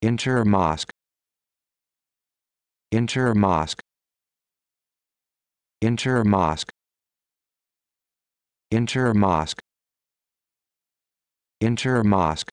Inter-mosque Inter-mosque Inter-mosque Inter-mosque Inter-mosque